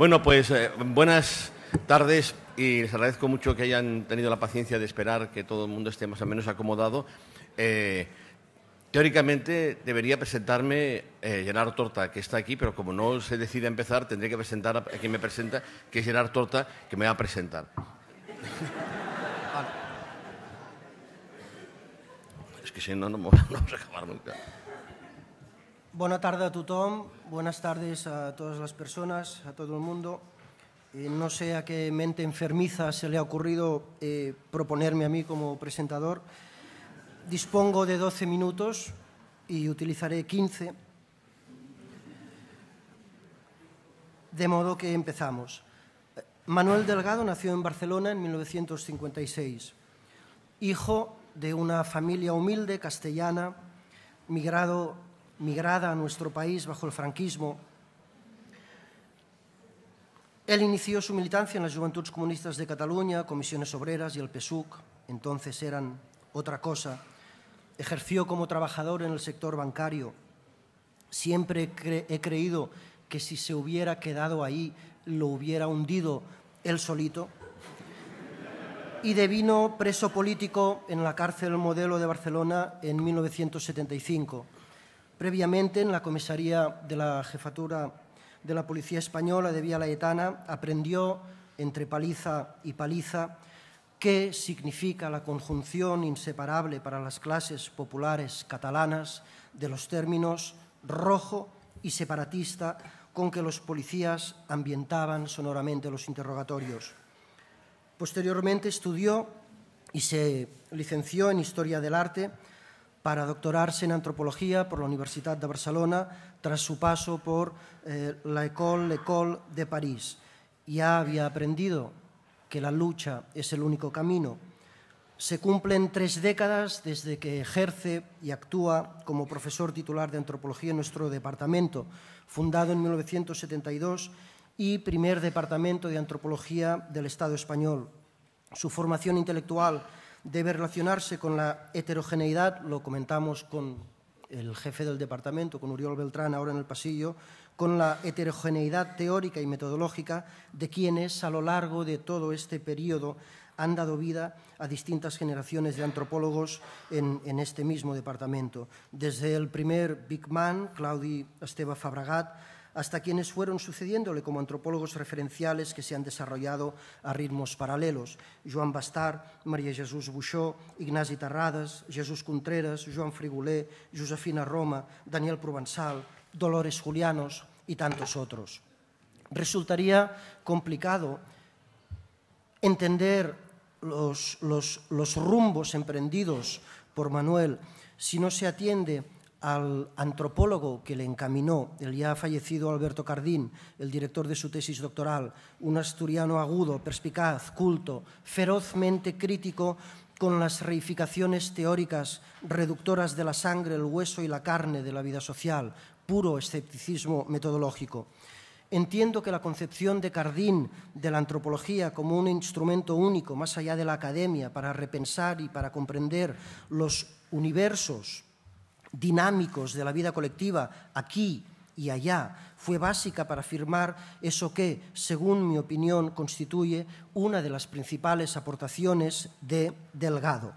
Bueno, pues eh, buenas tardes y les agradezco mucho que hayan tenido la paciencia de esperar que todo el mundo esté más o menos acomodado. Eh, teóricamente debería presentarme eh, Gerard Torta, que está aquí, pero como no se decide empezar, tendré que presentar a quien me presenta, que es Gerard Torta, que me va a presentar. es que si no, no vamos a acabar nunca. Buenas tardes a Tom, buenas tardes a todas las personas, a todo el mundo. Eh, no sé a qué mente enfermiza se le ha ocurrido eh, proponerme a mí como presentador. Dispongo de 12 minutos y utilizaré 15. De modo que empezamos. Manuel Delgado nació en Barcelona en 1956, hijo de una familia humilde castellana, migrado migrada a nuestro país bajo el franquismo. Él inició su militancia en las Juventudes Comunistas de Cataluña, Comisiones Obreras y el PSUC, entonces eran otra cosa. Ejerció como trabajador en el sector bancario. Siempre he creído que si se hubiera quedado ahí lo hubiera hundido él solito y devino preso político en la cárcel modelo de Barcelona en 1975. Previamente, en la comisaría de la jefatura de la Policía Española de Vía Laetana, aprendió, entre paliza y paliza, qué significa la conjunción inseparable para las clases populares catalanas de los términos rojo y separatista con que los policías ambientaban sonoramente los interrogatorios. Posteriormente estudió y se licenció en Historia del Arte para doctorarse en antropología por la Universidad de Barcelona tras su paso por eh, la École, École de París. Ya había aprendido que la lucha es el único camino. Se cumplen tres décadas desde que ejerce y actúa como profesor titular de antropología en nuestro departamento, fundado en 1972 y primer departamento de antropología del Estado español. Su formación intelectual debe relacionarse con la heterogeneidad, lo comentamos con el jefe del departamento, con Uriol Beltrán, ahora en el pasillo, con la heterogeneidad teórica y metodológica de quienes a lo largo de todo este periodo han dado vida a distintas generaciones de antropólogos en, este mismo departamento. Desde el primer Big Man, Claudi Esteba Fabragat, hasta quienes fueron sucediéndole como antropólogos referenciales que se han desarrollado a ritmos paralelos. Joan Bastard, María Jesús Buchó, Ignasi Tarradas, Jesús Contreras, Joan Frigolé, Josefina Roma, Daniel Provençal, Dolores Julianos y tantos otros. Resultaría complicado entender los, los rumbos emprendidos por Manuel si no se atiende al antropólogo que le encaminó, el ya fallecido Alberto Cardín, el director de su tesis doctoral, un asturiano agudo, perspicaz, culto, ferozmente crítico con las reificaciones teóricas reductoras de la sangre, el hueso y la carne de la vida social, puro escepticismo metodológico. Entiendo que la concepción de Cardín de la antropología como un instrumento único, más allá de la academia, para repensar y para comprender los universos dinámicos de la vida colectiva aquí y allá fue básica para afirmar eso que, según mi opinión, constituye una de las principales aportaciones de Delgado.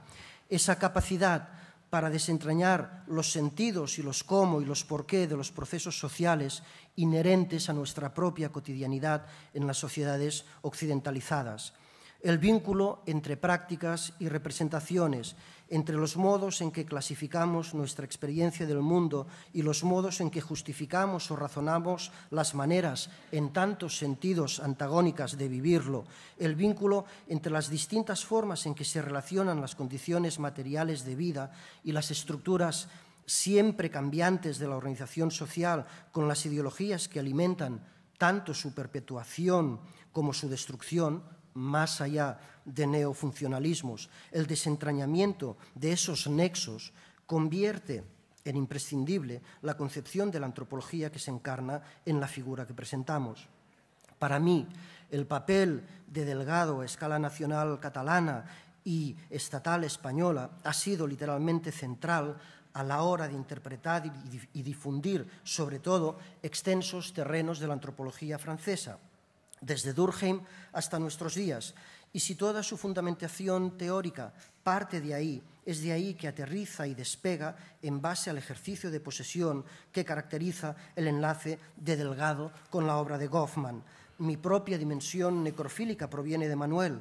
Esa capacidad para desentrañar los sentidos y los cómo y los por qué de los procesos sociales inherentes a nuestra propia cotidianidad en las sociedades occidentalizadas el vínculo entre prácticas y representaciones, entre los modos en que clasificamos nuestra experiencia del mundo y los modos en que justificamos o razonamos las maneras, en tantos sentidos antagónicas de vivirlo, el vínculo entre las distintas formas en que se relacionan las condiciones materiales de vida y las estructuras siempre cambiantes de la organización social con las ideologías que alimentan tanto su perpetuación como su destrucción, más allá de neofuncionalismos, el desentrañamiento de esos nexos convierte en imprescindible la concepción de la antropología que se encarna en la figura que presentamos. Para mí, el papel de Delgado a escala nacional catalana y estatal española ha sido literalmente central a la hora de interpretar y difundir, sobre todo, extensos terrenos de la antropología francesa desde Durkheim hasta nuestros días. Y si toda su fundamentación teórica parte de ahí, es de ahí que aterriza y despega en base al ejercicio de posesión que caracteriza el enlace de Delgado con la obra de Goffman. Mi propia dimensión necrofílica proviene de Manuel.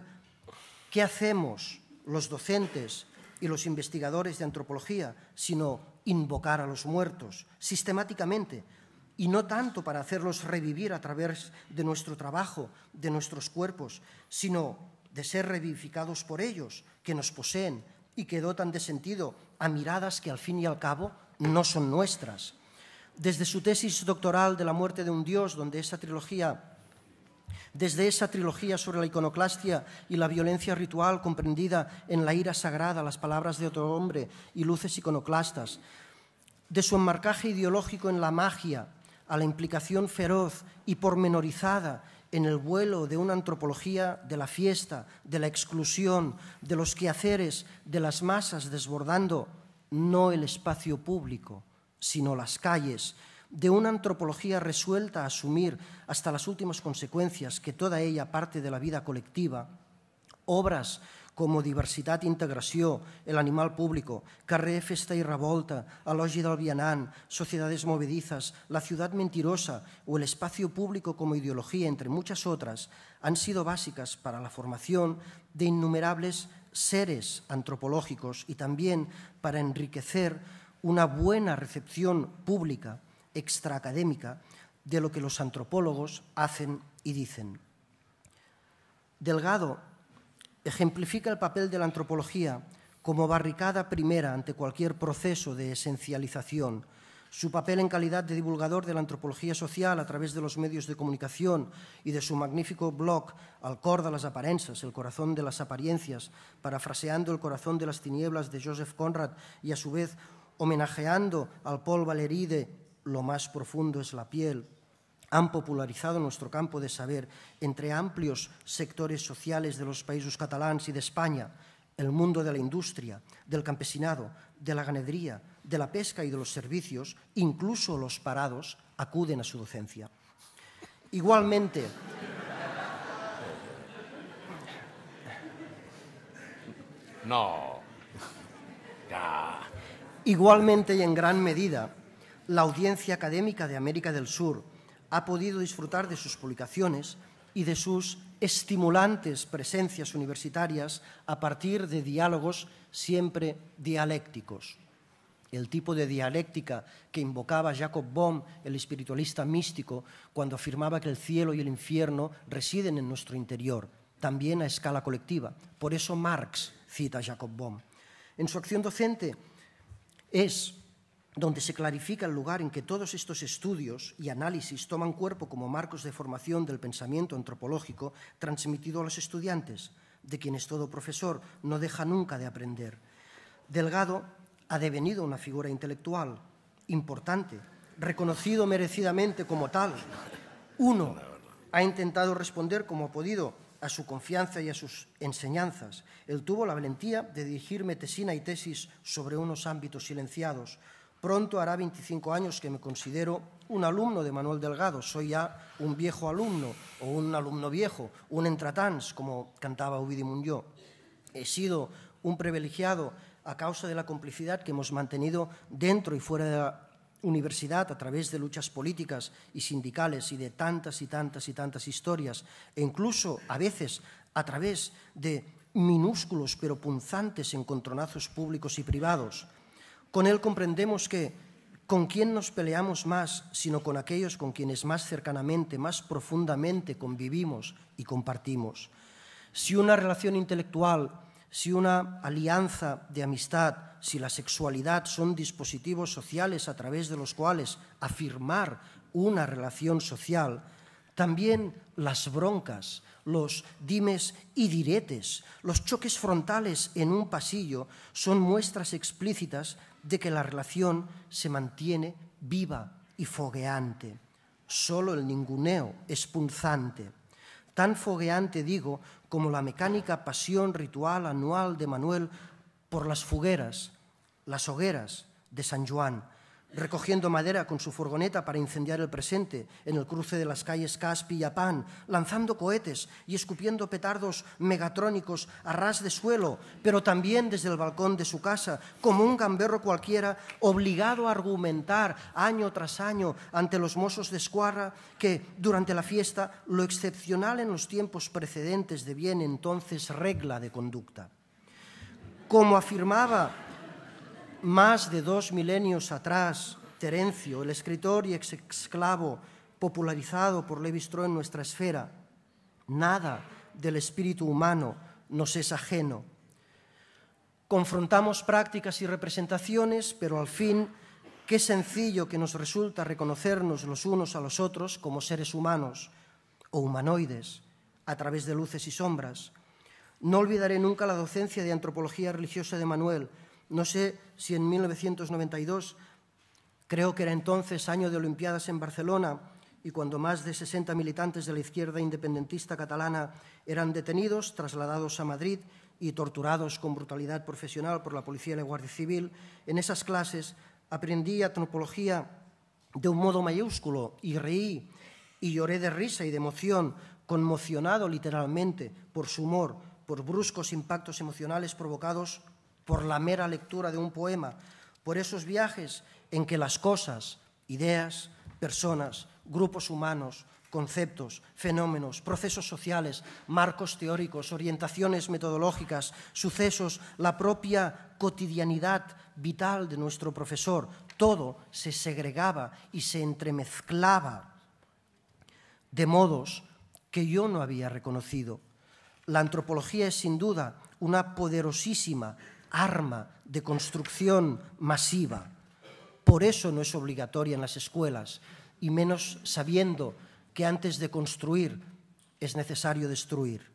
¿Qué hacemos los docentes y los investigadores de antropología sino invocar a los muertos sistemáticamente y no tanto para hacerlos revivir a través de nuestro trabajo, de nuestros cuerpos, sino de ser revivificados por ellos, que nos poseen y que dotan de sentido a miradas que al fin y al cabo no son nuestras. Desde su tesis doctoral de la muerte de un dios, donde esa trilogía desde esa trilogía sobre la iconoclastia y la violencia ritual comprendida en la ira sagrada, las palabras de otro hombre y luces iconoclastas, de su enmarcaje ideológico en la magia, a la implicación feroz y pormenorizada en el vuelo de una antropología de la fiesta, de la exclusión, de los quehaceres, de las masas, desbordando no el espacio público, sino las calles, de una antropología resuelta a asumir hasta las últimas consecuencias que toda ella parte de la vida colectiva, obras como Diversidad e Integración, El Animal Público, carrer, festa y revolta, elogi del sociedades movedizas, la ciudad mentirosa o el espacio público como ideología, entre muchas otras, han sido básicas para la formación de innumerables seres antropológicos y también para enriquecer una buena recepción pública extraacadémica de lo que los antropólogos hacen y dicen. Delgado ejemplifica el papel de la antropología como barricada primera ante cualquier proceso de esencialización, su papel en calidad de divulgador de la antropología social a través de los medios de comunicación y de su magnífico blog Al cor de las apariencias, el corazón de las apariencias, parafraseando el corazón de las tinieblas de Joseph Conrad y a su vez homenajeando al Paul Valéry de Lo más profundo es la piel, han popularizado nuestro campo de saber entre amplios sectores sociales de los países catalans y de España, el mundo de la industria, del campesinado, de la ganadería, de la pesca y de los servicios, incluso los parados, acuden a su docencia. Igualmente, no. Igualmente y en gran medida, la audiencia académica de América del Sur ha podido disfrutar de sus publicaciones y de sus estimulantes presencias universitarias a partir de diálogos siempre dialécticos. El tipo de dialéctica que invocaba Jacob Bohm, el espiritualista místico, cuando afirmaba que el cielo y el infierno residen en nuestro interior, también a escala colectiva. Por eso Marx cita a Jacob Bohm. En su acción docente es donde se clarifica el lugar en que todos estos estudios y análisis toman cuerpo como marcos de formación del pensamiento antropológico transmitido a los estudiantes, de quienes todo profesor no deja nunca de aprender. Delgado ha devenido una figura intelectual importante, reconocido merecidamente como tal. Uno ha intentado responder como ha podido a su confianza y a sus enseñanzas. Él tuvo la valentía de dirigirme tesina y tesis sobre unos ámbitos silenciados, Pronto hará 25 años que me considero un alumno de Manuel Delgado. Soy ya un viejo alumno o un alumno viejo, un entratans, como cantaba Ovidi Munyó. He sido un privilegiado a causa de la complicidad que hemos mantenido dentro y fuera de la universidad a través de luchas políticas y sindicales y de tantas y tantas y tantas historias, e incluso a veces a través de minúsculos pero punzantes encontronazos públicos y privados. Con él comprendemos que con quién nos peleamos más, sino con aquellos con quienes más cercanamente, más profundamente convivimos y compartimos. Si una relación intelectual, si una alianza de amistad, si la sexualidad son dispositivos sociales a través de los cuales afirmar una relación social, también las broncas, los dimes y diretes, los choques frontales en un pasillo son muestras explícitas de que la relación se mantiene viva y fogueante. Solo el ninguneo es punzante. Tan fogueante, digo, como la mecánica pasión ritual anual de Manuel por las fogueras, las hogueras de San Juan, recogiendo madera con su furgoneta para incendiar el presente en el cruce de las calles Caspi y Apán, lanzando cohetes y escupiendo petardos megatrónicos a ras de suelo, pero también desde el balcón de su casa, como un gamberro cualquiera, obligado a argumentar año tras año ante los mozos de escuadra que, durante la fiesta, lo excepcional en los tiempos precedentes de bien entonces regla de conducta. Como afirmaba más de dos milenios atrás, Terencio, el escritor y ex esclavo popularizado por Levi Strauss en nuestra esfera, nada del espíritu humano nos es ajeno. Confrontamos prácticas y representaciones, pero al fin, qué sencillo que nos resulta reconocernos los unos a los otros como seres humanos o humanoides a través de luces y sombras. No olvidaré nunca la docencia de antropología religiosa de Manuel, no sé si en 1992, creo que era entonces año de Olimpiadas en Barcelona, y cuando más de 60 militantes de la izquierda independentista catalana eran detenidos, trasladados a Madrid y torturados con brutalidad profesional por la policía y la Guardia Civil, en esas clases aprendí antropología de un modo mayúsculo y reí y lloré de risa y de emoción, conmocionado literalmente por su humor, por bruscos impactos emocionales provocados por la mera lectura de un poema, por esos viajes en que las cosas, ideas, personas, grupos humanos, conceptos, fenómenos, procesos sociales, marcos teóricos, orientaciones metodológicas, sucesos, la propia cotidianidad vital de nuestro profesor, todo se segregaba y se entremezclaba de modos que yo no había reconocido. La antropología es sin duda una poderosísima arma de construcción masiva. Por eso no es obligatoria en las escuelas, y menos sabiendo que antes de construir es necesario destruir.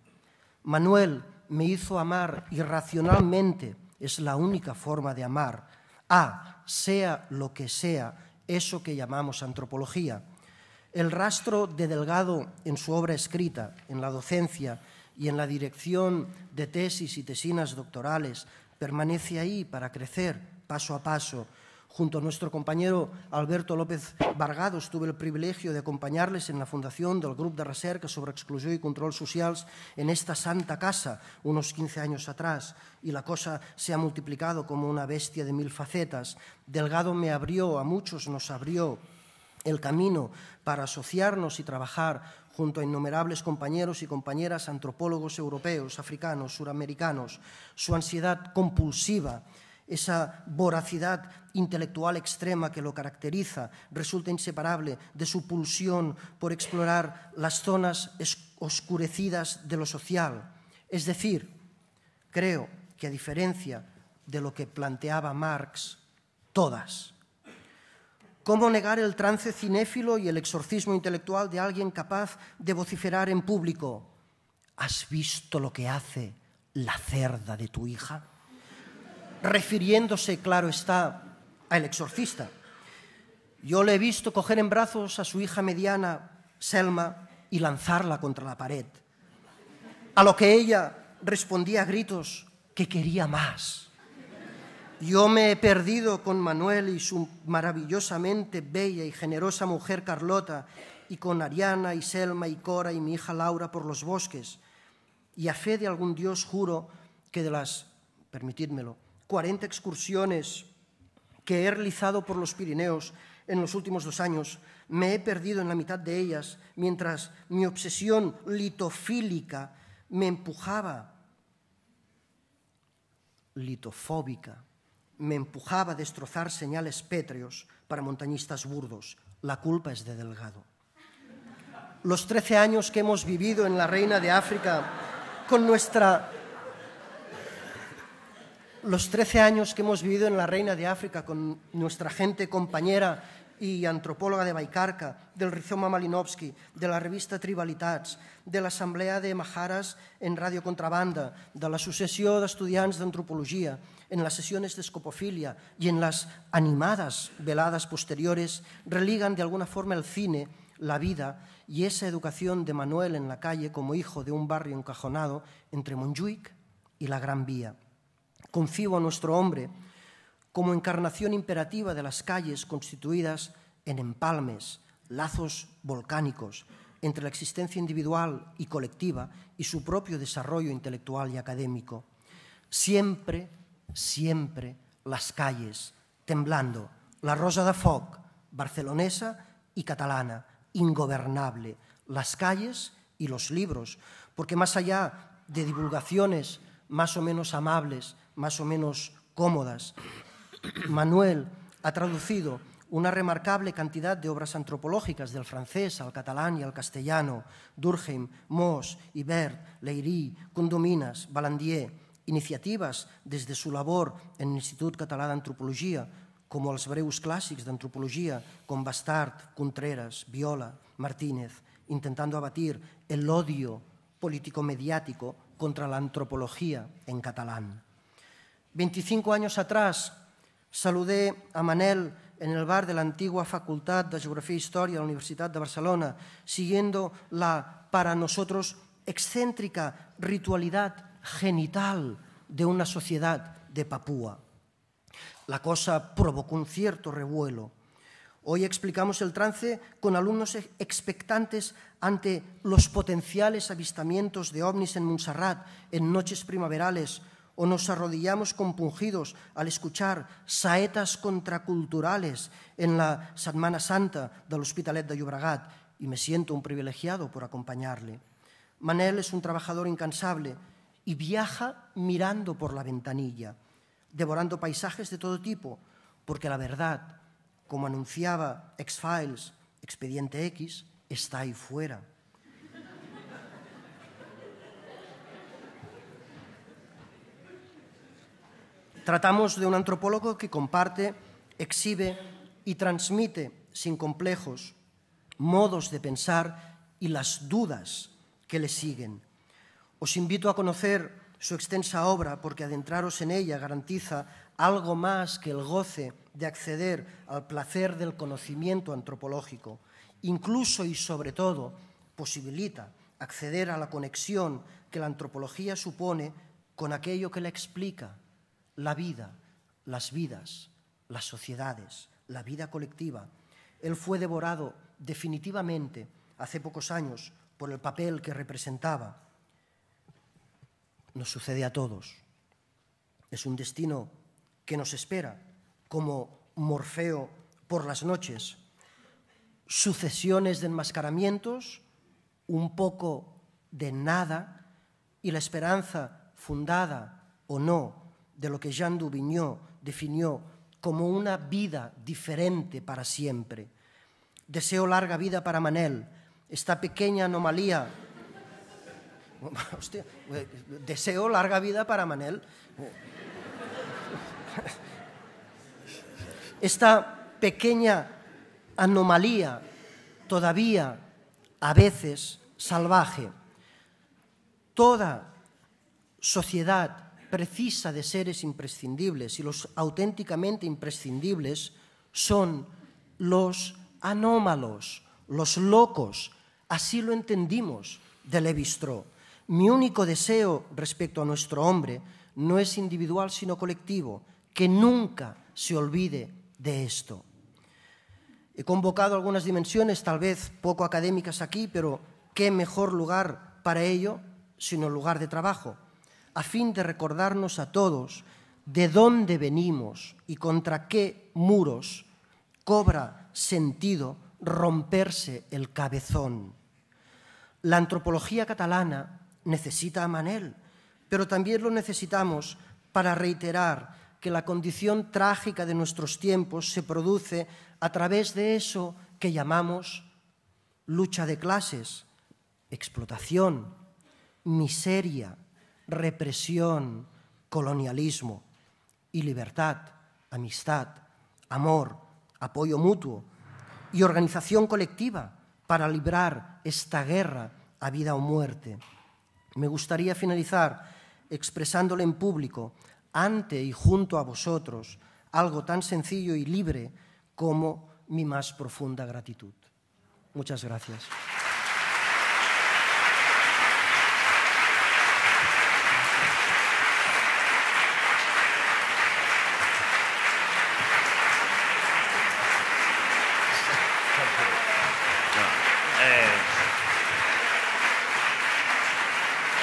Manuel me hizo amar irracionalmente, es la única forma de amar, Ah, sea lo que sea, eso que llamamos antropología. El rastro de Delgado en su obra escrita, en la docencia y en la dirección de tesis y tesinas doctorales, permanece ahí para crecer paso a paso. Junto a nuestro compañero Alberto López Vargados tuve el privilegio de acompañarles en la fundación del Grupo de Recerca sobre Exclusión y Control Sociales en esta santa casa unos 15 años atrás y la cosa se ha multiplicado como una bestia de mil facetas. Delgado me abrió, a muchos nos abrió el camino para asociarnos y trabajar junto a innumerables compañeros y compañeras antropólogos europeos, africanos, suramericanos, su ansiedad compulsiva, esa voracidad intelectual extrema que lo caracteriza resulta inseparable de su pulsión por explorar las zonas oscurecidas de lo social. Es decir, creo que a diferencia de lo que planteaba Marx, todas ¿Cómo negar el trance cinéfilo y el exorcismo intelectual de alguien capaz de vociferar en público? ¿Has visto lo que hace la cerda de tu hija? Refiriéndose, claro está, al exorcista. Yo le he visto coger en brazos a su hija mediana, Selma, y lanzarla contra la pared. A lo que ella respondía a gritos que quería más. Yo me he perdido con Manuel y su maravillosamente bella y generosa mujer Carlota, y con Ariana y Selma y Cora y mi hija Laura por los bosques. Y a fe de algún Dios juro que de las, permitidmelo, 40 excursiones que he realizado por los Pirineos en los últimos dos años, me he perdido en la mitad de ellas, mientras mi obsesión litofílica me empujaba, litofóbica, me empujaba a destrozar señales pétreos para montañistas burdos. La culpa es de Delgado. Los trece años que hemos vivido en la Reina de África con nuestra los trece años que hemos vivido en la Reina de África con nuestra gente compañera i antropòloga de Baicarca, del Rizoma Malinowski, de la revista Tribalitats, de l'Assemblea de Majares en Ràdio Contrabanda, de l'Associació d'Estudiants d'Antropologia, en les sessions d'escopofília i en les animades veladas posteriores religan de alguna forma el cine, la vida y esa educación de Manuel en la calle como hijo de un barrio encajonado entre Montjuïc y la Gran Vía. Confío a nuestro hombre como encarnación imperativa de las calles constituidas en empalmes, lazos volcánicos entre la existencia individual y colectiva y su propio desarrollo intelectual y académico. Siempre, siempre las calles, temblando, la Rosa de Foc, barcelonesa y catalana, ingobernable, las calles y los libros, porque más allá de divulgaciones más o menos amables, más o menos cómodas, Manuel ha traducido una remarcable cantidad de obras antropológicas del francés al catalán y al castellano, Durkheim, Moss, Ibert, Leiry, Condominas, Balandier, iniciativas desde su labor en el Catalán Català d'Antropologia, como los breus de antropología, con Bastard, Contreras, Viola, Martínez, intentando abatir el odio político-mediático contra la antropología en catalán. 25 años atrás, Saludé a Manel en el bar de la antigua Facultad de Geografía e Historia de la Universidad de Barcelona, siguiendo la, para nosotros, excéntrica ritualidad genital de una sociedad de Papúa. La cosa provocó un cierto revuelo. Hoy explicamos el trance con alumnos expectantes ante los potenciales avistamientos de ovnis en Montserrat en noches primaverales o nos arrodillamos compungidos al escuchar saetas contraculturales en la Semana Santa del Hospitalet de Llobregat y me siento un privilegiado por acompañarle. Manel es un trabajador incansable y viaja mirando por la ventanilla, devorando paisajes de todo tipo, porque la verdad, como anunciaba X-Files, Expediente X, está ahí fuera Tratamos de un antropólogo que comparte, exhibe y transmite sin complejos modos de pensar y las dudas que le siguen. Os invito a conocer su extensa obra porque adentraros en ella garantiza algo más que el goce de acceder al placer del conocimiento antropológico, incluso y sobre todo posibilita acceder a la conexión que la antropología supone con aquello que la explica, la vida, las vidas, las sociedades, la vida colectiva. Él fue devorado definitivamente hace pocos años por el papel que representaba. Nos sucede a todos. Es un destino que nos espera, como Morfeo por las noches. Sucesiones de enmascaramientos, un poco de nada y la esperanza fundada o no de lo que Jean Dubignon definió como una vida diferente para siempre. Deseo larga vida para Manel, esta pequeña anomalía. Eh, deseo larga vida para Manel. Esta pequeña anomalía todavía a veces salvaje. Toda sociedad precisa de seres imprescindibles y los auténticamente imprescindibles son los anómalos, los locos. Así lo entendimos de Levi strauss Mi único deseo respecto a nuestro hombre no es individual sino colectivo, que nunca se olvide de esto. He convocado algunas dimensiones, tal vez poco académicas aquí, pero qué mejor lugar para ello sino el lugar de trabajo, a fin de recordarnos a todos de dónde venimos y contra qué muros cobra sentido romperse el cabezón. La antropología catalana necesita a Manel, pero también lo necesitamos para reiterar que la condición trágica de nuestros tiempos se produce a través de eso que llamamos lucha de clases, explotación, miseria, represión, colonialismo y libertad, amistad, amor, apoyo mutuo y organización colectiva para librar esta guerra a vida o muerte. Me gustaría finalizar expresándole en público, ante y junto a vosotros, algo tan sencillo y libre como mi más profunda gratitud. Muchas gracias.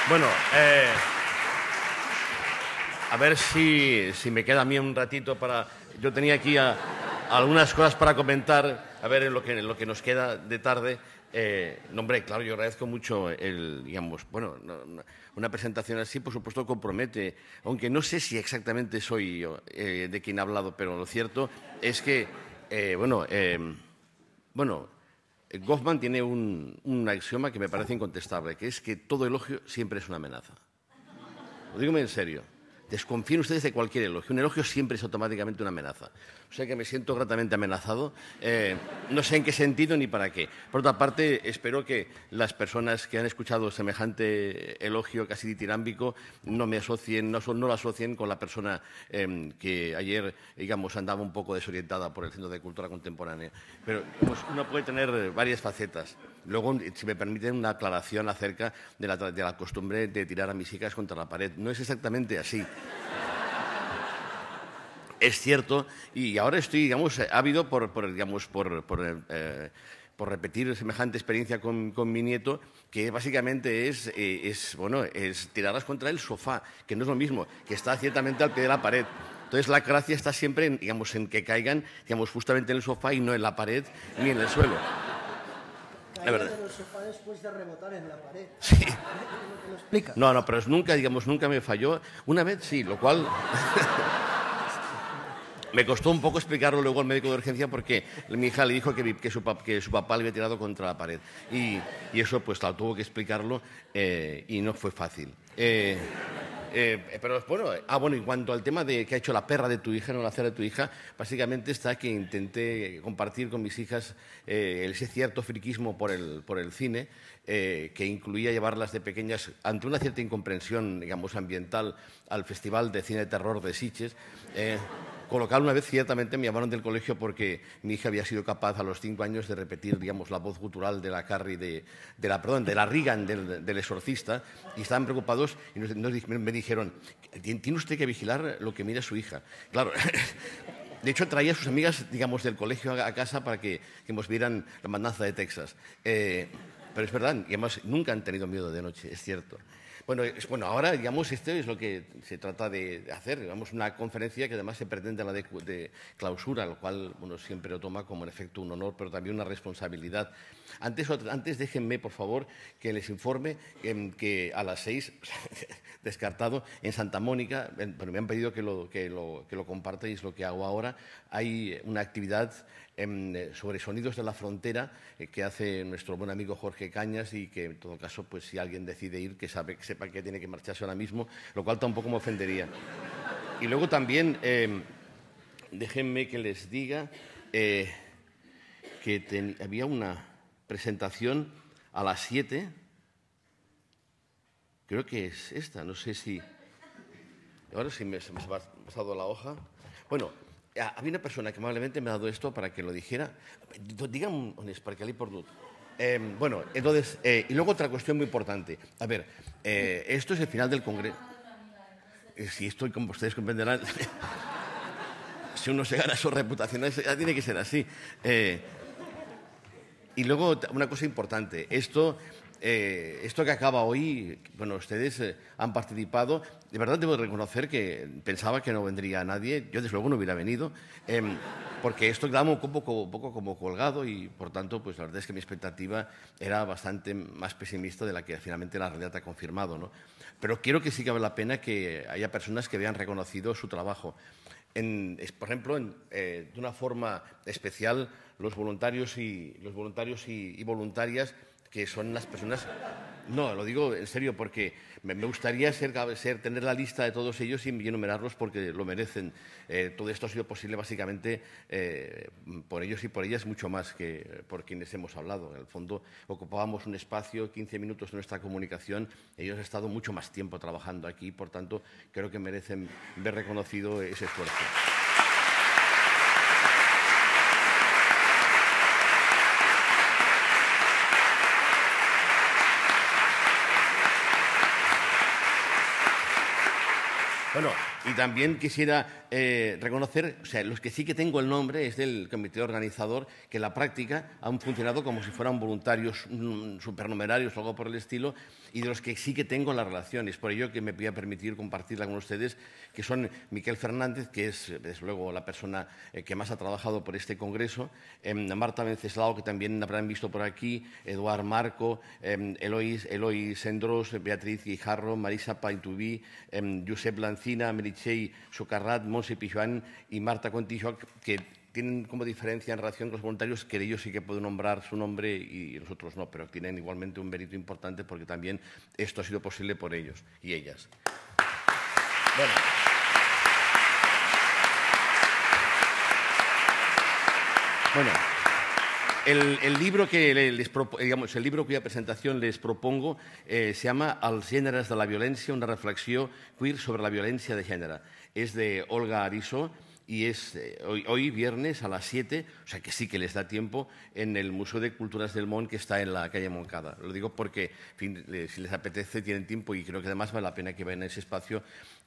Bueno, eh, a ver si, me queda a mí un ratito para... Yo tenía aquí algunas cosas para comentar, a ver en lo que, lo que nos queda de tarde. Eh, no, hombre, claro, yo agradezco mucho el, digamos, bueno, una presentación así, por supuesto, compromete, aunque no sé si exactamente soy yo eh, de quien ha hablado, pero lo cierto es que, bueno, bueno, Goffman tiene un, axioma que me parece incontestable, que es que todo elogio siempre es una amenaza. Lo digo en serio desconfíen ustedes de cualquier elogio. Un elogio siempre es automáticamente una amenaza. O sea que me siento gratamente amenazado. Eh, no sé en qué sentido ni para qué. Por otra parte, espero que las personas que han escuchado semejante elogio casi ditirámbico no me asocien, no, lo asocien con la persona em, que ayer, digamos, andaba un poco desorientada por el Centro de Cultura Contemporánea. Pero uno puede tener varias facetas. Luego, si me permiten, una aclaración acerca de la, costumbre de tirar a mis hijas contra la pared. No es exactamente así. es cierto, y ahora estoy, digamos, ávido por, digamos, eh, repetir semejante experiencia con, mi nieto, que básicamente eh, es, bueno, es tirarlas contra el sofá, que no es lo mismo, que está ciertamente al pie de la pared. Entonces la gracia está siempre en, que caigan digamos, justamente en el sofá y no en la pared ni en el suelo la verdad. después de rebotar en la pared. Sí. Lo explica? No, no, pero nunca, digamos, nunca me falló. Una vez sí, lo cual... me costó un poco explicarlo luego al médico de urgencia porque mi hija le dijo que, que, su, papá le había tirado contra la pared. Y, eso pues tal, tuvo que explicarlo eh, y no fue fácil. Eh, eh, pero bueno, ah, bueno, en cuanto al tema de que ha hecho la perra de tu hija, no la cera de tu hija, básicamente está que intenté compartir con mis hijas eh, ese cierto friquismo por el, por el cine, que incluía llevarlas de pequeñas, ante una cierta incomprensión, digamos, ambiental, al Festival de Cine de Terror de Siches con lo una vez ciertamente me llamaron del colegio porque mi hija había sido capaz a los cinco años de repetir, digamos, la voz gutural de la Carrie, de, de la, de la del, del exorcista, y estaban preocupados y me dijeron, tiene usted que vigilar lo que mira su hija. Claro, De hecho, traía a sus amigas, digamos, del colegio a casa para que, que nos vieran la mandanza de Texas. Eh, pero es verdad, y además nunca han tenido miedo de noche, es cierto. Bueno, bueno, ahora, digamos, esto es lo que se trata de hacer, digamos, una conferencia que además se pretende la de, clausura, lo cual uno siempre lo toma como en efecto un honor, pero también una responsabilidad. Antes, antes déjenme, por favor, que les informe que a las seis, descartado, en Santa Mónica, pero me han pedido que lo, que lo, que lo compartáis, lo que hago ahora, hay una actividad Em, eh, sobre Sonidos de la Frontera eh, que hace nuestro buen amigo Jorge Cañas y que en todo caso, pues si alguien decide ir, que, sabe, sepa que tiene que marcharse ahora mismo, lo cual tampoco me ofendería. Y luego también, em, déjenme que les diga eh, que había una presentación a las 7, creo que es esta, no sé si... Ahora si me, se me ha pasado la hoja. Bueno, había una persona que amablemente me ha dado esto para que lo dijera. Digan, que l'he por Eh, bueno, entonces, eh, y luego otra cuestión muy importante. A ver, eh, esto es el final del Congreso. Eh, si estoy como ustedes comprenderán, si uno se gana su reputación, ya tiene que ser así. y luego, una cosa importante, esto eh, esto que acaba hoy, bueno, ustedes eh, han participado. De verdad debo reconocer que pensaba que no vendría nadie. Yo, desde luego, no hubiera venido, em, porque esto quedaba un poco, como colgado y, por tanto, pues la verdad es que mi expectativa era bastante más pesimista de la que finalmente la realidad ha confirmado. Pero quiero que sí que la pena que haya personas que vean reconocido su trabajo. por ejemplo, eh, de una forma especial, los voluntarios y voluntarias que son las personas... No, lo digo en serio porque me, gustaría ser, tener la lista de todos ellos y enumerarlos porque lo merecen. Eh, todo esto ha sido posible básicamente eh, por ellos y por ellas mucho más que por quienes hemos hablado. En el fondo ocupábamos un espacio, 15 minutos de nuestra comunicación. Ellos han estado mucho más tiempo trabajando aquí, por tanto creo que merecen ver reconocido ese esfuerzo. Alors. Y también quisiera eh, reconocer, o sea, los que sí que tengo el nombre es del comité organizador, que en la práctica han funcionado como si fueran voluntarios mm, supernumerarios o algo por el estilo, y de los que sí que tengo las relaciones. Por ello que me voy a permitir compartirla con ustedes, que son Miquel Fernández, que es, desde luego, la persona eh, que más ha trabajado por este Congreso, em, Marta Venceslao, que también habrán visto por aquí, Eduard Marco, eh, em, Eloy, Sendros, Beatriz Guijarro, Marisa Paitubí, em, Josep Lancina, Chey, Socarrat, Monse Pijuan y Marta Contijo, que tienen como diferencia en relación con los voluntarios que ellos sí que pueden nombrar su nombre y nosotros no, pero tienen igualmente un mérito importante porque también esto ha sido posible por ellos y ellas. Bueno. El, libro que el libro cuya presentación les propongo eh, se llama al género de la violencia. una reflexión queer sobre la violencia de género. Es de Olga Ariso y es eh, hoy, viernes a las 7, o sea que sí que les da tiempo, en el Museo de Culturas del Mon que está en la calle Moncada. Lo digo porque, eh, si les apetece, tienen tiempo y creo que además vale la pena que vayan a ese espacio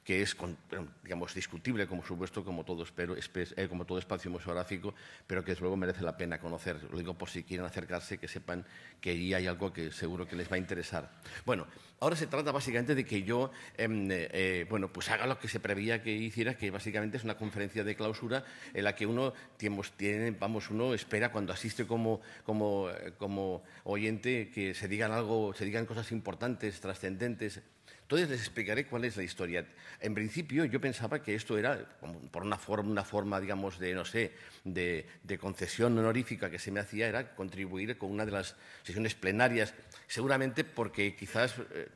que es, eh, digamos, discutible, como supuesto, como todo, espero, eh, como todo espacio museográfico, pero que luego merece la pena conocer. Lo digo por si quieren acercarse, que sepan que allí hay algo que seguro que les va a interesar. Bueno, ahora se trata básicamente de que yo, em, eh, bueno, pues haga lo que se preveía que hiciera, que básicamente es una conferencia de clausura en la que uno, tiene, vamos, uno espera cuando asiste como, como, como oyente que se digan algo, se digan cosas importantes, trascendentes, entonces les explicaré cuál es la historia. En principio yo pensaba que esto era por una forma, una forma digamos, de, no sé, de, concesión honorífica que se me hacía, era contribuir con una de las sesiones plenarias, seguramente porque quizás eh,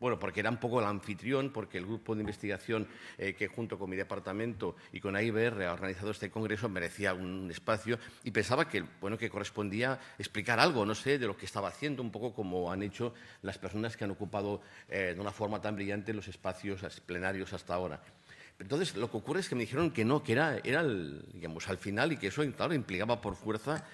bueno, porque era un poco el anfitrión, porque el grupo de investigación eh, que junto con mi departamento y con AIBR ha organizado este congreso merecía un espacio y pensaba que, bueno, que correspondía explicar algo, no sé, de lo que estaba haciendo, un poco como han hecho las personas que han ocupado eh, de una forma tan brillante los espacios plenarios hasta ahora. Entonces, lo que ocurre es que me dijeron que no, que era, digamos, al final y que eso, claro, implicaba por fuerza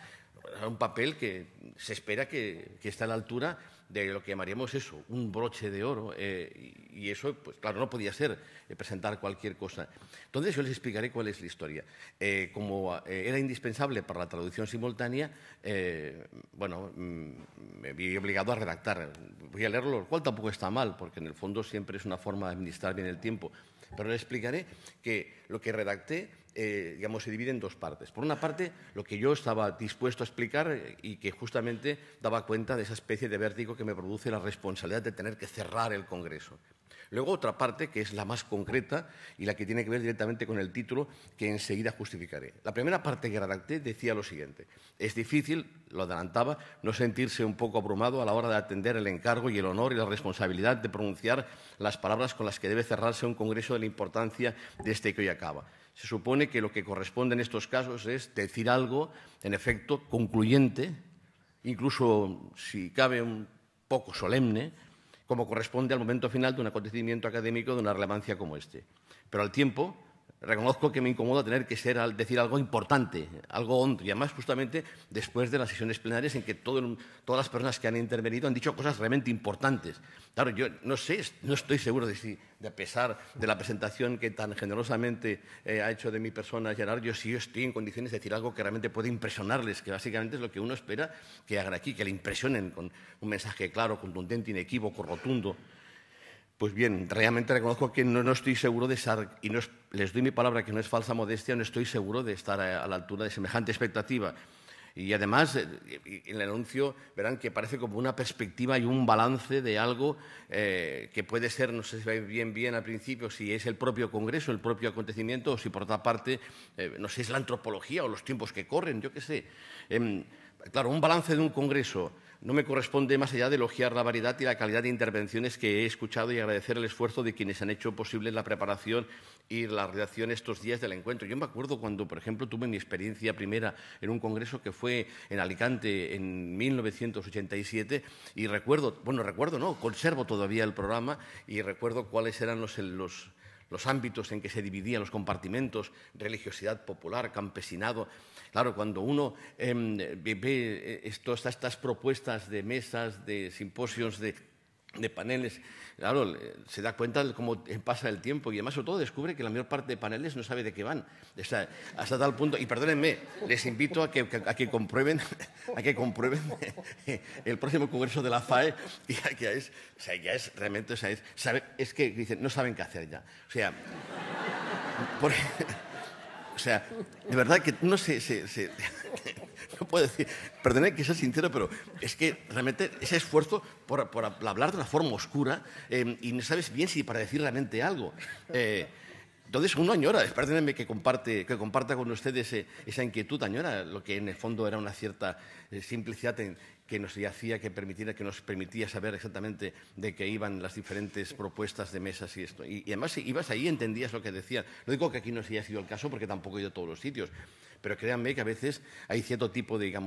un papel que se espera que, esté está a la altura de lo que llamaríamos eso, un broche de oro. Eh, y, eso, pues claro, no podía ser eh, presentar cualquier cosa. Entonces yo les explicaré cuál es la historia. Eh, como era indispensable para la traducción simultánea, bueno, mm, me vi obligado a redactar. Voy a leerlo, lo cual tampoco está mal, porque en el fondo siempre es una forma de administrar bien el tiempo. Pero le explicaré que lo que redacté eh, se divide en dos partes. Por una parte, lo que yo estaba dispuesto a explicar eh, y que justamente daba cuenta de esa especie de vértigo que me produce la responsabilidad de tener que cerrar el Congreso. Luego otra parte, que es la más concreta y la que tiene que ver directamente con el título, que enseguida justificaré. La primera parte que redacté decía lo siguiente. Es difícil, lo adelantaba, no sentirse un poco abrumado a la hora de atender el encargo y el honor y la responsabilidad de pronunciar las palabras con las que debe cerrarse un Congreso de la importancia de este que hoy acaba. Se supone que lo que corresponde en estos casos es decir algo, en efecto, concluyente, incluso si cabe un poco solemne, como corresponde al momento final de un acontecimiento académico de una relevancia como este. Pero al tiempo, reconozco que me incomoda tener que decir algo importante, algo hondo, y además justamente después de las sesiones plenarias en que todas las personas que han intervenido han dicho cosas realmente importantes. Claro, yo no sé, no estoy seguro de si, a pesar de la presentación que tan generosamente eh, ha hecho de mi persona Gerardo. yo sí estoy en condiciones de decir algo que realmente puede impresionarles, que básicamente es lo que uno espera que hagan aquí, que le impresionen con un mensaje claro, contundente, inequívoco, rotundo. Pues bien, realmente reconozco que no, estoy seguro de estar, y les doy mi palabra que no es falsa modestia, no estoy seguro de estar a, la altura de semejante expectativa. Y además, eh, en el anuncio verán que parece como una perspectiva y un balance de algo eh, que puede ser, no sé si va bien bien al principio, si es el propio Congreso, el propio acontecimiento, o si por otra parte, eh, no sé, es la antropología o los tiempos que corren, yo qué sé. Em, claro, un balance de un Congreso no me corresponde más allá de elogiar la variedad y la calidad de intervenciones que he escuchado y agradecer el esfuerzo de quienes han hecho posible la preparación y la redacción estos días del encuentro. Yo me acuerdo cuando, por ejemplo, tuve mi experiencia primera en un congreso que fue en Alicante en 1987 y recuerdo, bueno, recuerdo, no, conservo todavía el programa y recuerdo cuáles eran los, los, los ámbitos en que se dividían los compartimentos, religiosidad popular, campesinado. Claro, cuando uno em, ve eh, todas estas propuestas de mesas, de simposios, de, paneles, claro, se da cuenta de cómo pasa el tiempo y además sobre todo descubre que la mayor parte de paneles no sabe de qué van. hasta tal punto, y perdónenme, les invito a que, comprueben, a que comprueben el próximo congreso de la FAE, y ya es, o sea, ya es realmente, o sea, es, que dicen, no saben qué hacer ya. O sea, o sea, de verdad que no se... no puedo decir, perdóneme que sea sincero, pero es que realmente ese esfuerzo por, hablar de una forma oscura em, y no sabes bien si para decir realmente algo. Eh, entonces uno añora, perdónenme que, comparte, que comparta con ustedes eh, esa inquietud, añora lo que en el fondo era una cierta eh, simplicidad que nos hacía que permitiera, que nos permitía saber exactamente de qué iban las diferentes propuestas de mesas y esto. Y, además, si ibas ahí, entendías lo que decían. No digo que aquí no se haya sido el caso, porque tampoco he ido a todos los sitios, pero créanme que a veces hay cierto tipo, de,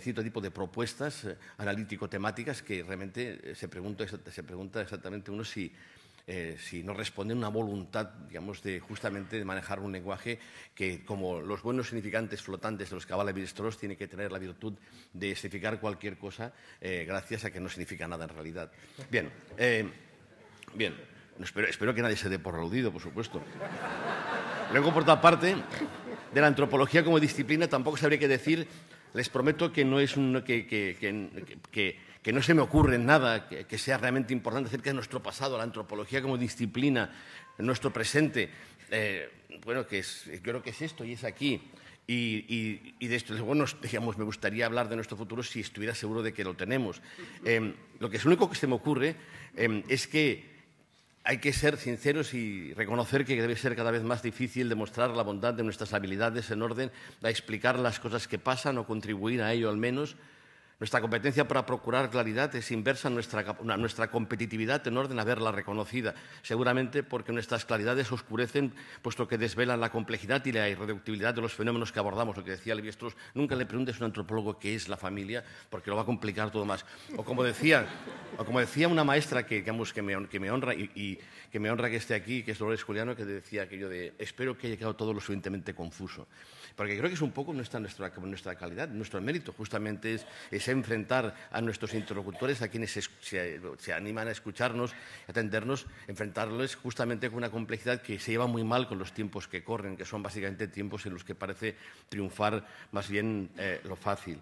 cierto tipo de propuestas eh, analítico-temáticas que realmente eh, se pregunta, se pregunta exactamente uno si eh, si no responde a una voluntad, digamos, de justamente de manejar un lenguaje que, como los buenos significantes flotantes de los cabales tiene que tener la virtud de significar cualquier cosa eh, gracias a que no significa nada en realidad. Bien, eh, bien. Espero, que nadie se dé por aludido, por supuesto. Luego, por otra parte, de la antropología como disciplina tampoco sabría qué decir. Les prometo que no es un... que que no se me ocurre nada que, sea realmente importante acerca de nuestro pasado, la antropología como disciplina, nuestro presente. Eh, bueno, que es, yo creo que es esto y es aquí. Y, de esto, bueno, digamos, me gustaría hablar de nuestro futuro si estuviera seguro de que lo tenemos. Eh, lo que es único que se me ocurre eh, es que hay que ser sinceros y reconocer que debe ser cada vez más difícil demostrar la bondad de nuestras habilidades en orden a explicar las cosas que pasan o contribuir a ello al menos. Nuestra competencia para procurar claridad es inversa a nuestra, competitividad en orden a verla reconocida, seguramente porque nuestras claridades oscurecen, puesto que desvelan la complejidad y la irreductibilidad de los fenómenos que abordamos. Lo que decía levi nunca le preguntes a un antropólogo qué es la familia, porque lo va a complicar todo más. O como decía, una maestra que, me, honra y, que me honra que esté aquí, que es Dolores Juliano, que decía aquello de espero que haya quedado todo lo suficientemente confuso porque creo que es un poco nuestra, calidad, nuestro mérito, justamente es, enfrentar a nuestros interlocutores, a quienes se, animan a escucharnos, a atendernos, enfrentarles justamente con una complejidad que se lleva muy mal con los tiempos que corren, que son básicamente tiempos en los que parece triunfar más bien eh, lo fácil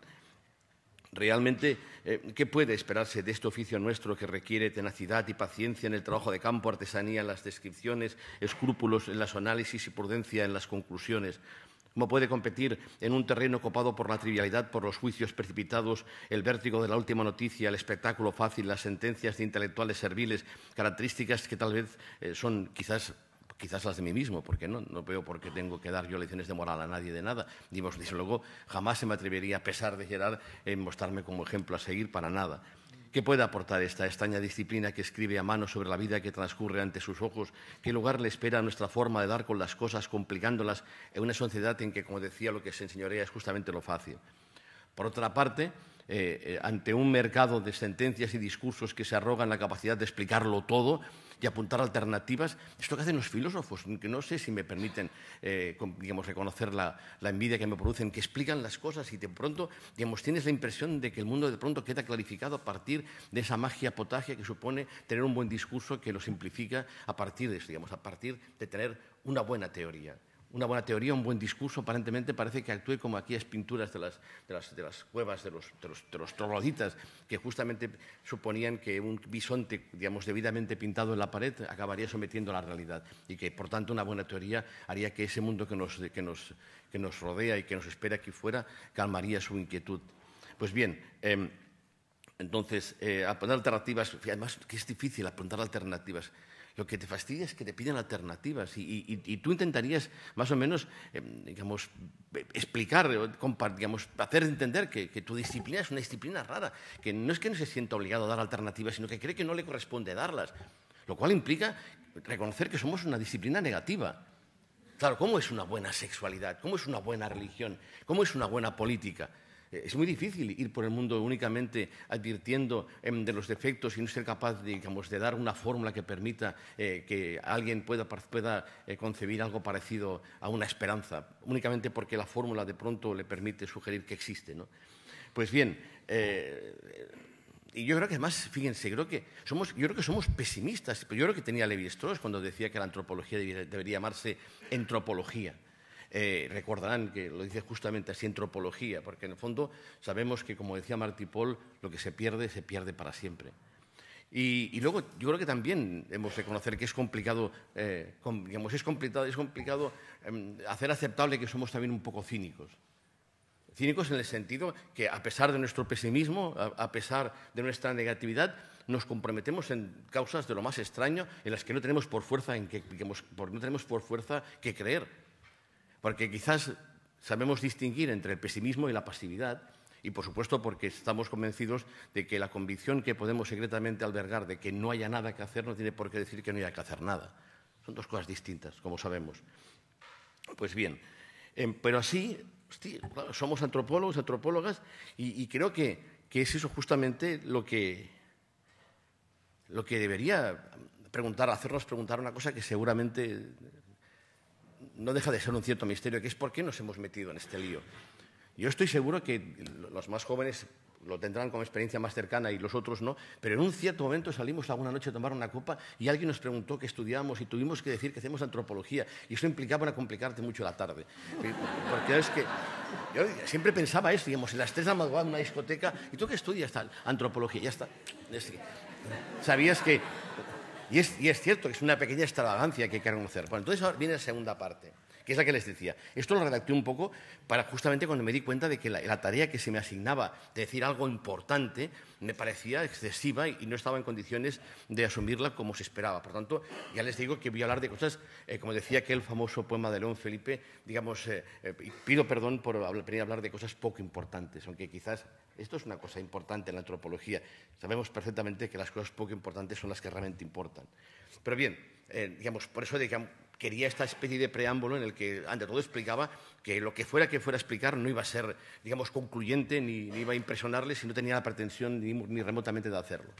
realmente eh, qué puede esperarse de este oficio nuestro que requiere tenacidad y paciencia en el trabajo de campo, artesanía en las descripciones, escrúpulos en los análisis y prudencia en las conclusiones. ¿Cómo puede competir en un terreno copado por la trivialidad, por los juicios precipitados, el vértigo de la última noticia, el espectáculo fácil, las sentencias de intelectuales serviles, características que tal vez eh, son quizás quizás las de mí mismo, porque no, no veo por qué tengo que dar yo lecciones de moral a nadie de nada. Dimos, desde luego, jamás se me atrevería, a pesar de Gerard, en mostrarme como ejemplo a seguir para nada. ¿Qué puede aportar esta extraña disciplina que escribe a mano sobre la vida que transcurre ante sus ojos? ¿Qué lugar le espera a nuestra forma de dar con las cosas, complicándolas en una sociedad en que, como decía, lo que se enseñorea es justamente lo fácil? Por otra parte, eh, eh, ante un mercado de sentencias y discursos que se arrogan la capacidad de explicarlo todo, y apuntar alternativas. Esto que hacen los filósofos, que no sé si me permiten, eh, reconocer la, envidia que me producen, que explican las cosas y de pronto, tienes la impresión de que el mundo de pronto queda clarificado a partir de esa magia potagia que supone tener un buen discurso que lo simplifica a partir de eso, a partir de tener una buena teoría una buena teoría, un buen discurso, aparentemente parece que actúe como aquellas pinturas de las, cuevas de los, de trogloditas, que justamente suponían que un bisonte, digamos, debidamente pintado en la pared, acabaría sometiendo a la realidad y que, por tanto, una buena teoría haría que ese mundo que nos, rodea y que nos espera aquí fuera calmaría su inquietud. Pues bien, em, entonces, eh, apuntar alternativas, además que es difícil apuntar alternativas. Lo que te fastidia es que te piden alternativas y, tú intentarías más o menos, eh, explicar, hacer entender que, que, tu disciplina es una disciplina rara, que no es que no se sienta obligado a dar alternativas, sino que cree que no le corresponde darlas, lo cual implica reconocer que somos una disciplina negativa. Claro, ¿cómo es una buena sexualidad? ¿Cómo es una buena religión? ¿Cómo es una buena política? Eh, es muy difícil ir por el mundo únicamente advirtiendo em, de los defectos y no ser capaz, de dar una fórmula que permita eh, que alguien pueda, eh, concebir algo parecido a una esperanza, únicamente porque la fórmula de pronto le permite sugerir que existe. Pues bien, y yo creo que además, fíjense, que somos, yo creo que somos pesimistas. Yo creo que tenía Levi-Strauss cuando decía que la antropología debería llamarse antropología. Eh, recordarán que lo dice justamente así antropología, porque en el fondo sabemos que, como decía Martí Paul, lo que se pierde, se pierde para siempre. Y, luego yo creo que también hemos de conocer que es complicado, eh, es complicado, em, hacer aceptable que somos también un poco cínicos. Cínicos en el sentido que a pesar de nuestro pesimismo, a, pesar de nuestra negatividad, nos comprometemos en causas de lo más extraño en las que no tenemos por fuerza, en que, no tenemos por fuerza que creer porque quizás sabemos distinguir entre el pesimismo y la pasividad, y por supuesto porque estamos convencidos de que la convicción que podemos secretamente albergar de que no haya nada que hacer no tiene por qué decir que no haya que hacer nada. Son dos cosas distintas, como sabemos. Pues bien, em, pero así, somos antropólogos, antropólogas, y, creo que, es eso justamente lo que, lo que debería preguntar, hacernos preguntar una cosa que seguramente no deja de ser un cierto misterio, que es por qué nos hemos metido en este lío. Yo estoy seguro que los más jóvenes lo tendrán como experiencia más cercana y los otros no, pero en un cierto momento salimos alguna noche a tomar una copa y alguien nos preguntó qué estudiamos y tuvimos que decir que hacemos antropología y eso implicaba una complicarte mucho la tarde. Porque es que yo siempre pensaba esto, digamos, en las tres de la madrugada en una discoteca, ¿y tú qué estudias tal? Antropología, ya está. Sabías que y es, cierto que es una pequeña extravagancia que hay que reconocer. Bueno, entonces ahora viene la segunda parte que es la que les decía. Esto lo redacté un poco para justamente cuando me di cuenta de que la, tarea que se me asignaba de decir algo importante me parecía excesiva y, no estaba en condiciones de asumirla como se esperaba. Por tanto, ya les digo que voy a hablar de cosas, eh, como decía aquel famoso poema de León Felipe, digamos, eh, eh, pido perdón por venir a hablar de cosas poco importantes, aunque quizás esto es una cosa importante en la antropología. Sabemos perfectamente que las cosas poco importantes son las que realmente importan. Pero bien, digamos, por eso de que quería esta especie de preámbulo en el que, ante todo, explicaba que lo que fuera que fuera a explicar no iba a ser, digamos, concluyente ni, iba a impresionarles si no tenía la pretensión ni, remotamente de hacerlo.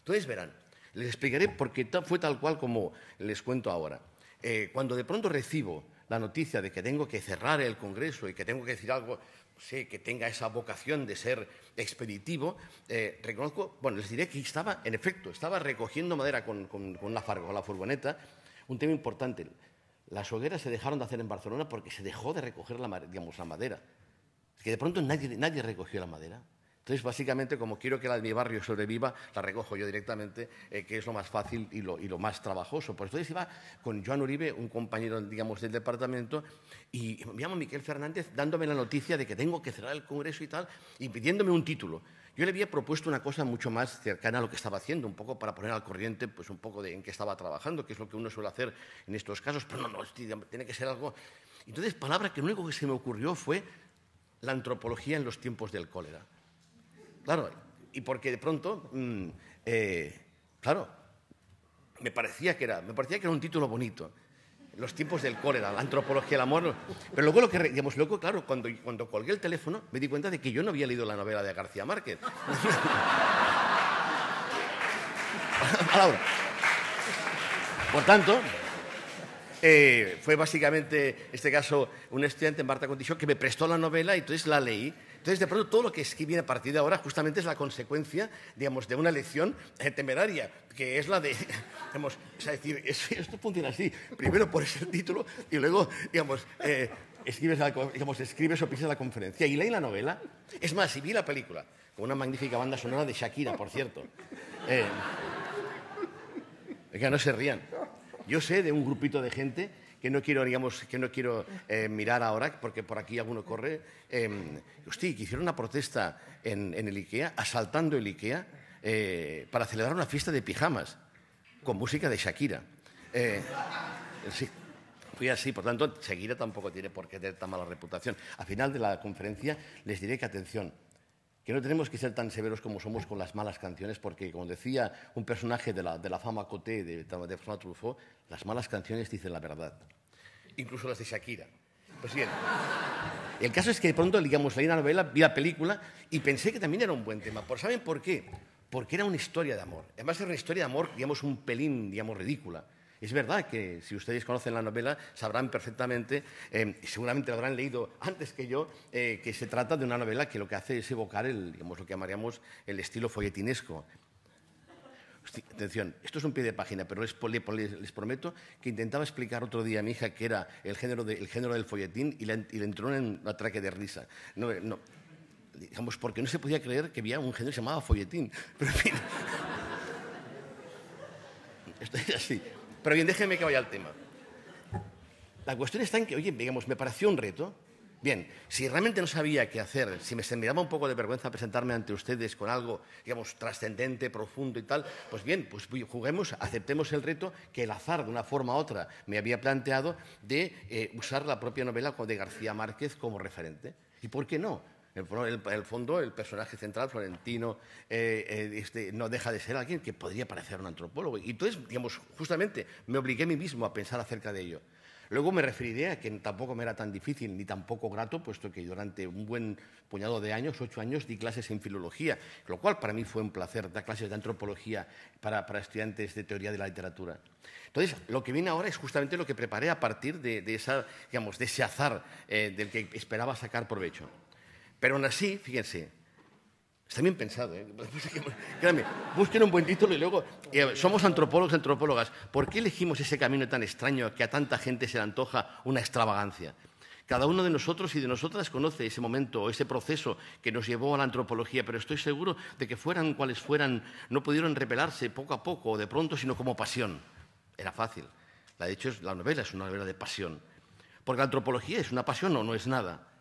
Entonces verán, les explicaré por qué fue tal cual como les cuento ahora. Eh, cuando de pronto recibo la noticia de que tengo que cerrar el Congreso y que tengo que decir algo sé, que tenga esa vocación de ser expeditivo, eh, reconozco, bueno, les diré que estaba, en efecto, estaba recogiendo madera con, con, con, la, con la furgoneta un tema importante, las hogueras se dejaron de hacer en Barcelona porque se dejó de recoger la, digamos, la madera. Que de pronto nadie, recogió la madera. Entonces, básicamente, como quiero que la de mi barrio sobreviva, la recojo yo directamente, eh, que es lo más fácil y lo, más trabajoso. Por entonces iba con Joan Uribe, un compañero, digamos, del departamento, y me llamo Miguel Fernández dándome la noticia de que tengo que cerrar el Congreso y tal, y pidiéndome un título. Yo le había propuesto una cosa mucho más cercana a lo que estaba haciendo, un poco para poner al corriente pues, un poco de en qué estaba trabajando, que es lo que uno suele hacer en estos casos, pero no, no, este tiene que ser algo... Entonces, palabra que lo único que se me ocurrió fue la antropología en los tiempos del cólera. Claro, y porque de pronto, mm, eh, claro, me parecía, que era, me parecía que era un título bonito los tiempos del cólera, la antropología, el amor. Pero luego, lo que, digamos, luego claro, cuando, cuando colgué el teléfono me di cuenta de que yo no había leído la novela de García Márquez. Por tanto, eh, fue básicamente, en este caso, un estudiante, en Marta Condición, que me prestó la novela y entonces la leí. Entonces, de pronto, todo lo que escribe a partir de ahora justamente es la consecuencia, digamos, de una lección eh, temeraria, que es la de, digamos, decir, esto funciona así. Primero por ese título y luego, digamos, eh, escribes, o piensas la conferencia y leí la novela. Es más, y vi la película, con una magnífica banda sonora de Shakira, por cierto. Eh, que no se rían. Yo sé de un grupito de gente que no quiero, que no quiero eh, mirar ahora, porque por aquí alguno corre. Em, hostia, que hicieron una protesta en, el IKEA, asaltando el IKEA, eh, para celebrar una fiesta de pijamas, con música de Shakira. Eh, fui así, por tanto, Shakira tampoco tiene por qué tener tan mala reputación. Al final de la conferencia les diré que, atención, que no tenemos que ser tan severos como somos con las malas canciones, porque, como decía un personaje de la, de la fama Coté de, de François Truffaut, las malas canciones dicen la verdad, incluso las de Shakira. Pues bien, el caso es que de pronto, digamos, leí la novela, vi la película y pensé que también era un buen tema. ¿Saben por qué? Porque era una historia de amor. Además, era una historia de amor, digamos, un pelín, digamos, ridícula. Es verdad que si ustedes conocen la novela sabrán perfectamente, eh, y seguramente lo habrán leído antes que yo, eh, que se trata de una novela que lo que hace es evocar el, lo que llamaríamos el estilo folletinesco. Atención, esto es un pie de página, pero les, prometo que intentaba explicar otro día a mi hija que era el género, género del folletín y le, entró en un atraque de risa. Eh, digamos, porque no se podía creer que había un género llamado folletín. Pero esto es así. Pero bien, déjenme que vaya al tema. La cuestión está en que, oye, digamos, me pareció un reto. Bien, si realmente no sabía qué hacer, si me, se un poco de vergüenza presentarme ante ustedes con algo, digamos, trascendente, profundo y tal, pues bien, pues juguemos, aceptemos el reto que el azar, de una forma u otra, me había planteado de eh, usar la propia novela de García Márquez como referente. ¿Y por qué no? En el, fondo, el personaje central, Florentino, eh, eh, este, no deja de ser alguien que podría parecer un antropólogo. Y entonces, digamos, justamente me obligué a mí mismo a pensar acerca de ello. Luego me referiré a que tampoco me era tan difícil ni tampoco grato, puesto que durante un buen puñado de años, ocho años, di clases en filología, lo cual para mí fue un placer, dar clases de antropología para, estudiantes de teoría de la literatura. Entonces, lo que viene ahora es justamente lo que preparé a partir de, esa, ese azar eh, del que esperaba sacar provecho. Pero aún así, fíjense, está bien pensado. ¿eh? busquen un buen título y luego... Eh, somos antropólogos, antropólogas. ¿Por qué elegimos ese camino tan extraño que a tanta gente se le antoja una extravagancia? Cada uno de nosotros y de nosotras conoce ese momento o ese proceso que nos llevó a la antropología, pero estoy seguro de que fueran cuales fueran, no pudieron repelarse poco a poco o de pronto, sino como pasión. Era fácil. La de hecho, la novela es una novela de pasión. Porque la antropología es una pasión o no es nada.